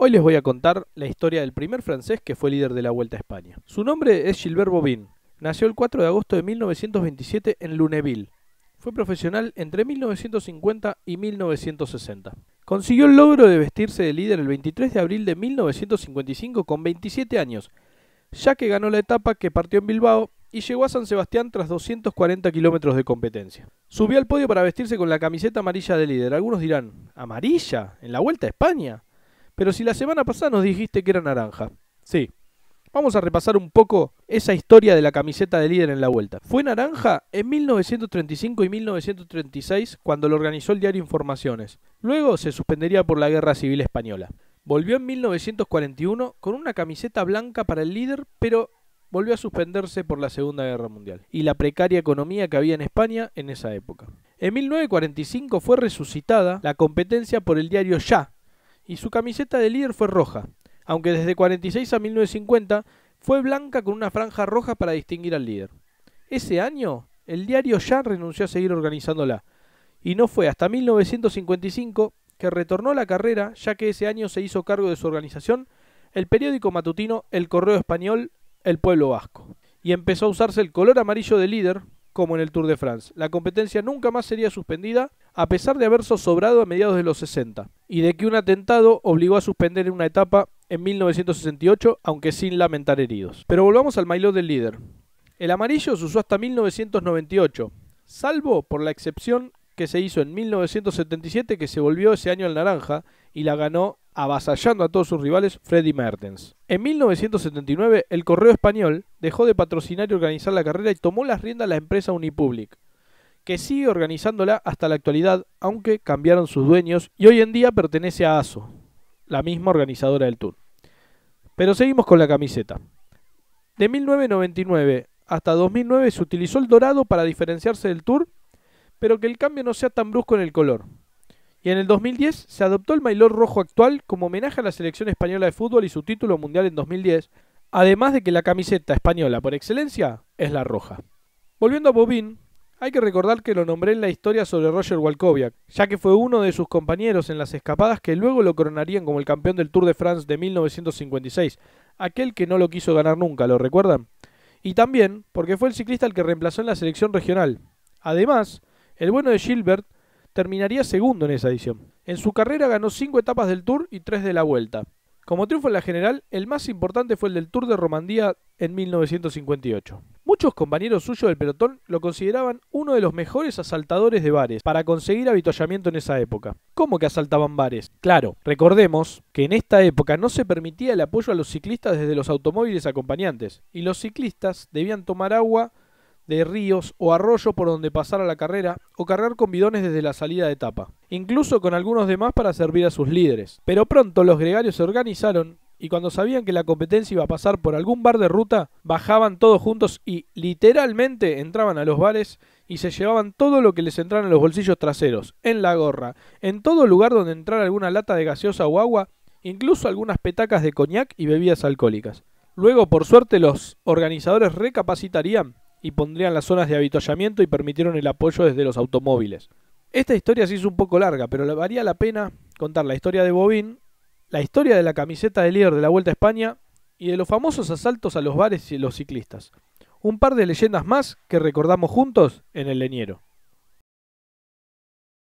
Hoy les voy a contar la historia del primer francés que fue líder de la Vuelta a España. Su nombre es Gilbert Bobin. Nació el 4 de agosto de 1927 en Lunéville. Fue profesional entre 1950 y 1960. Consiguió el logro de vestirse de líder el 23 de abril de 1955 con 27 años, ya que ganó la etapa que partió en Bilbao y llegó a San Sebastián tras 240 kilómetros de competencia. Subió al podio para vestirse con la camiseta amarilla de líder. Algunos dirán, ¿amarilla? ¿En la Vuelta a España? Pero si la semana pasada nos dijiste que era naranja. Sí. Vamos a repasar un poco esa historia de la camiseta de líder en la vuelta. Fue naranja en 1935 y 1936 cuando lo organizó el diario Informaciones. Luego se suspendería por la Guerra Civil Española. Volvió en 1941 con una camiseta blanca para el líder, pero volvió a suspenderse por la Segunda Guerra Mundial y la precaria economía que había en España en esa época. En 1945 fue resucitada la competencia por el diario Ya, y su camiseta de líder fue roja, aunque desde 46 a 1950 fue blanca con una franja roja para distinguir al líder. Ese año, el diario Ya renunció a seguir organizándola, y no fue hasta 1955 que retornó a la carrera, ya que ese año se hizo cargo de su organización el periódico matutino El Correo Español El Pueblo Vasco, y empezó a usarse el color amarillo de líder, como en el Tour de France. La competencia nunca más sería suspendida a pesar de haber zozobrado a mediados de los 60, y de que un atentado obligó a suspender una etapa en 1968, aunque sin lamentar heridos. Pero volvamos al maillot del líder. El amarillo se usó hasta 1998, salvo por la excepción que se hizo en 1977, que se volvió ese año al naranja y la ganó avasallando a todos sus rivales Freddy Mertens. En 1979, el Correo Español dejó de patrocinar y organizar la carrera y tomó las riendas la empresa Unipublic, que sigue organizándola hasta la actualidad, aunque cambiaron sus dueños y hoy en día pertenece a ASO, la misma organizadora del tour. Pero seguimos con la camiseta. De 1999 hasta 2009 se utilizó el dorado para diferenciarse del tour, pero que el cambio no sea tan brusco en el color. Y en el 2010 se adoptó el maillot rojo actual como homenaje a la selección española de fútbol y su título mundial en 2010, además de que la camiseta española por excelencia es la roja. Volviendo a Bobín, hay que recordar que lo nombré en la historia sobre Roger Walkoviak, ya que fue uno de sus compañeros en las escapadas que luego lo coronarían como el campeón del Tour de France de 1956, aquel que no lo quiso ganar nunca, ¿lo recuerdan? Y también porque fue el ciclista el que reemplazó en la selección regional. Además, el bueno de Gilbert terminaría segundo en esa edición. En su carrera ganó cinco etapas del Tour y tres de la Vuelta. Como triunfo en la general, el más importante fue el del Tour de Romandía en 1958. Muchos compañeros suyos del pelotón lo consideraban uno de los mejores asaltadores de bares para conseguir avituallamiento en esa época. ¿Cómo que asaltaban bares? Claro, recordemos que en esta época no se permitía el apoyo a los ciclistas desde los automóviles acompañantes y los ciclistas debían tomar agua de ríos o arroyo por donde pasara la carrera o cargar con bidones desde la salida de etapa, incluso con algunos demás para servir a sus líderes. Pero pronto los gregarios se organizaron y cuando sabían que la competencia iba a pasar por algún bar de ruta, bajaban todos juntos y literalmente entraban a los bares y se llevaban todo lo que les entrara en los bolsillos traseros, en la gorra, en todo lugar donde entrara alguna lata de gaseosa o agua, incluso algunas petacas de coñac y bebidas alcohólicas. Luego, por suerte, los organizadores recapacitarían y pondrían las zonas de avituallamiento y permitieron el apoyo desde los automóviles. Esta historia se hizo un poco larga, pero valía la pena contar la historia de Bobín la historia de la camiseta de líder de la Vuelta a España y de los famosos asaltos a los bares y los ciclistas. Un par de leyendas más que recordamos juntos en el Leñero.